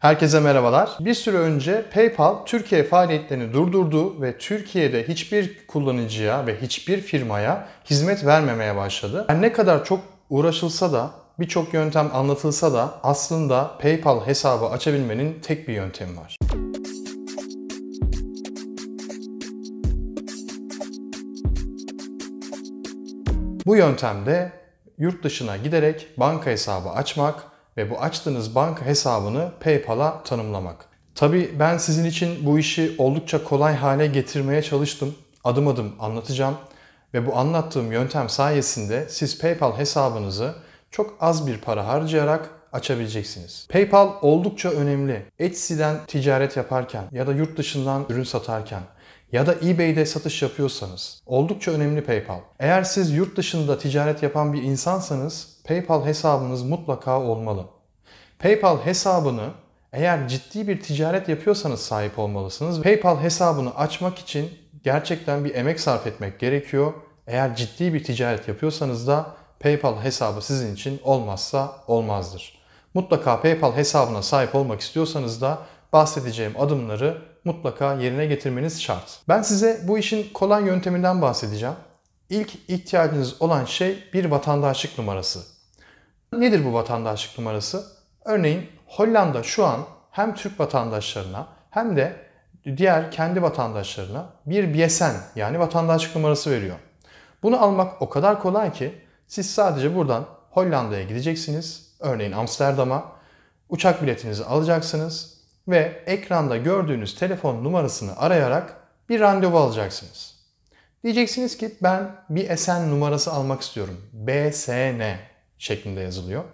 Herkese merhabalar. Bir süre önce PayPal Türkiye faaliyetlerini durdurdu ve Türkiye'de hiçbir kullanıcıya ve hiçbir firmaya hizmet vermemeye başladı. Yani ne kadar çok uğraşılsa da birçok yöntem anlatılsa da aslında PayPal hesabı açabilmenin tek bir yöntemi var. Bu yöntemde yurt dışına giderek banka hesabı açmak ve bu açtığınız banka hesabını PayPal'a tanımlamak. Tabi ben sizin için bu işi oldukça kolay hale getirmeye çalıştım. Adım adım anlatacağım ve bu anlattığım yöntem sayesinde siz PayPal hesabınızı çok az bir para harcayarak açabileceksiniz. PayPal oldukça önemli. Etsy'den ticaret yaparken ya da yurt dışından ürün satarken ya da eBay'de satış yapıyorsanız oldukça önemli PayPal. Eğer siz yurt dışında ticaret yapan bir insansanız PayPal hesabınız mutlaka olmalı. PayPal hesabını eğer ciddi bir ticaret yapıyorsanız sahip olmalısınız. PayPal hesabını açmak için gerçekten bir emek sarf etmek gerekiyor. Eğer ciddi bir ticaret yapıyorsanız da PayPal hesabı sizin için olmazsa olmazdır. Mutlaka PayPal hesabına sahip olmak istiyorsanız da bahsedeceğim adımları mutlaka yerine getirmeniz şart. Ben size bu işin kolay yönteminden bahsedeceğim. İlk ihtiyacınız olan şey bir vatandaşlık numarası. Nedir bu vatandaşlık numarası? Örneğin Hollanda şu an hem Türk vatandaşlarına hem de diğer kendi vatandaşlarına bir BSN yani vatandaşlık numarası veriyor. Bunu almak o kadar kolay ki siz sadece buradan Hollanda'ya gideceksiniz. Örneğin Amsterdam'a uçak biletinizi alacaksınız ve ekranda gördüğünüz telefon numarasını arayarak bir randevu alacaksınız. Diyeceksiniz ki ben bir SN numarası almak istiyorum. BSN şeklinde yazılıyor.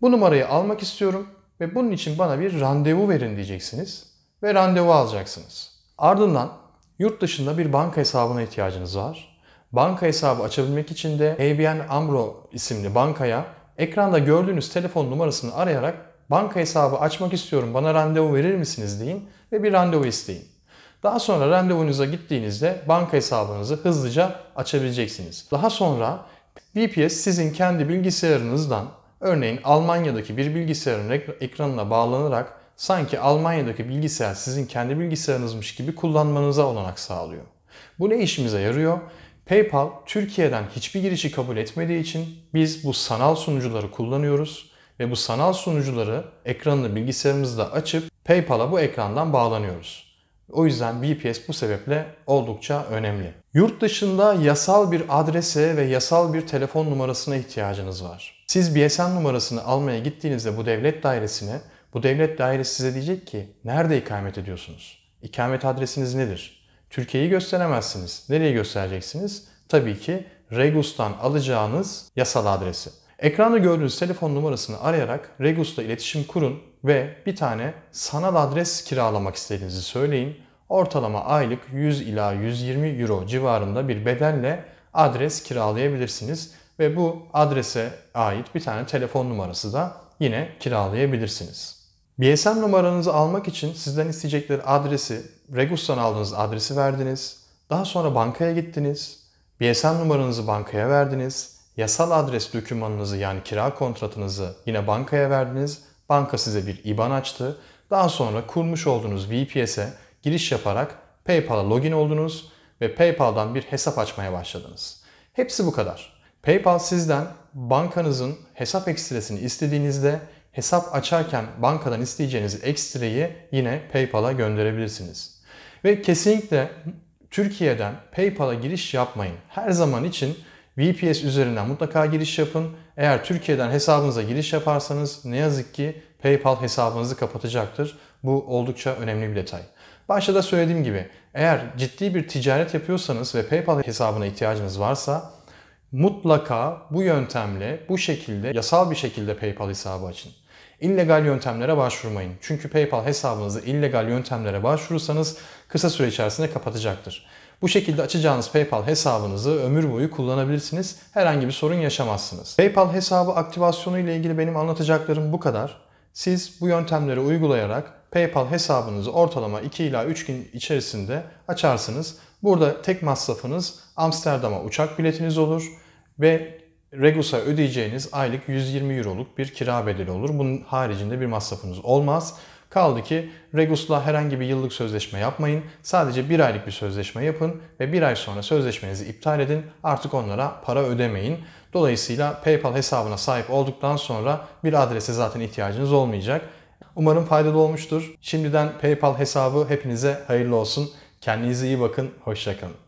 Bu numarayı almak istiyorum ve bunun için bana bir randevu verin diyeceksiniz ve randevu alacaksınız. Ardından yurt dışında bir banka hesabına ihtiyacınız var. Banka hesabı açabilmek için de ABN AMRO isimli bankaya ekranda gördüğünüz telefon numarasını arayarak banka hesabı açmak istiyorum bana randevu verir misiniz deyin ve bir randevu isteyin. Daha sonra randevunuza gittiğinizde banka hesabınızı hızlıca açabileceksiniz. Daha sonra VPS sizin kendi bilgisayarınızdan örneğin Almanya'daki bir bilgisayarın ekranına bağlanarak sanki Almanya'daki bilgisayar sizin kendi bilgisayarınızmış gibi kullanmanıza olanak sağlıyor. Bu ne işimize yarıyor? PayPal Türkiye'den hiçbir girişi kabul etmediği için biz bu sanal sunucuları kullanıyoruz ve bu sanal sunucuları ekranını bilgisayarımızda açıp PayPal'a bu ekrandan bağlanıyoruz. O yüzden VPS bu sebeple oldukça önemli. Yurt dışında yasal bir adrese ve yasal bir telefon numarasına ihtiyacınız var. Siz BSN numarasını almaya gittiğinizde bu devlet dairesine, bu devlet dairesi size diyecek ki nerede ikamet ediyorsunuz? İkamet adresiniz nedir? Türkiye'yi gösteremezsiniz. Nereye göstereceksiniz? Tabii ki Regus'tan alacağınız yasal adresi. Ekranda gördüğünüz telefon numarasını arayarak Regus'la iletişim kurun ve bir tane sanal adres kiralamak istediğinizi söyleyin. Ortalama aylık 100 ila 120 euro civarında bir bedelle adres kiralayabilirsiniz ve bu adrese ait bir tane telefon numarası da yine kiralayabilirsiniz. BSM numaranızı almak için sizden isteyecekleri adresi, Regus'tan aldığınız adresi verdiniz. Daha sonra bankaya gittiniz. BSM numaranızı bankaya verdiniz. Yasal adres dokümanınızı yani kira kontratınızı yine bankaya verdiniz. Banka size bir IBAN açtı. Daha sonra kurmuş olduğunuz VPS'e giriş yaparak PayPal'a login oldunuz ve PayPal'dan bir hesap açmaya başladınız. Hepsi bu kadar. PayPal sizden bankanızın hesap ekstresini istediğinizde hesap açarken bankadan isteyeceğiniz ekstreyi yine PayPal'a gönderebilirsiniz. Ve kesinlikle Türkiye'den PayPal'a giriş yapmayın. Her zaman için VPS üzerinden mutlaka giriş yapın. Eğer Türkiye'den hesabınıza giriş yaparsanız ne yazık ki PayPal hesabınızı kapatacaktır. Bu oldukça önemli bir detay. Başta da söylediğim gibi eğer ciddi bir ticaret yapıyorsanız ve PayPal hesabına ihtiyacınız varsa mutlaka bu yöntemle, bu şekilde, yasal bir şekilde PayPal hesabı açın illegal yöntemlere başvurmayın. Çünkü PayPal hesabınızı illegal yöntemlere başvurursanız kısa süre içerisinde kapatacaktır. Bu şekilde açacağınız PayPal hesabınızı ömür boyu kullanabilirsiniz. Herhangi bir sorun yaşamazsınız. PayPal hesabı aktivasyonu ile ilgili benim anlatacaklarım bu kadar. Siz bu yöntemleri uygulayarak PayPal hesabınızı ortalama 2 ila 3 gün içerisinde açarsınız. Burada tek masrafınız Amsterdam'a uçak biletiniz olur ve Regus'a ödeyeceğiniz aylık 120 euroluk bir kira bedeli olur. Bunun haricinde bir masrafınız olmaz. Kaldı ki Regus'la herhangi bir yıllık sözleşme yapmayın. Sadece bir aylık bir sözleşme yapın ve bir ay sonra sözleşmenizi iptal edin. Artık onlara para ödemeyin. Dolayısıyla PayPal hesabına sahip olduktan sonra bir adrese zaten ihtiyacınız olmayacak. Umarım faydalı olmuştur. Şimdiden PayPal hesabı hepinize hayırlı olsun. Kendinize iyi bakın. Hoşçakalın.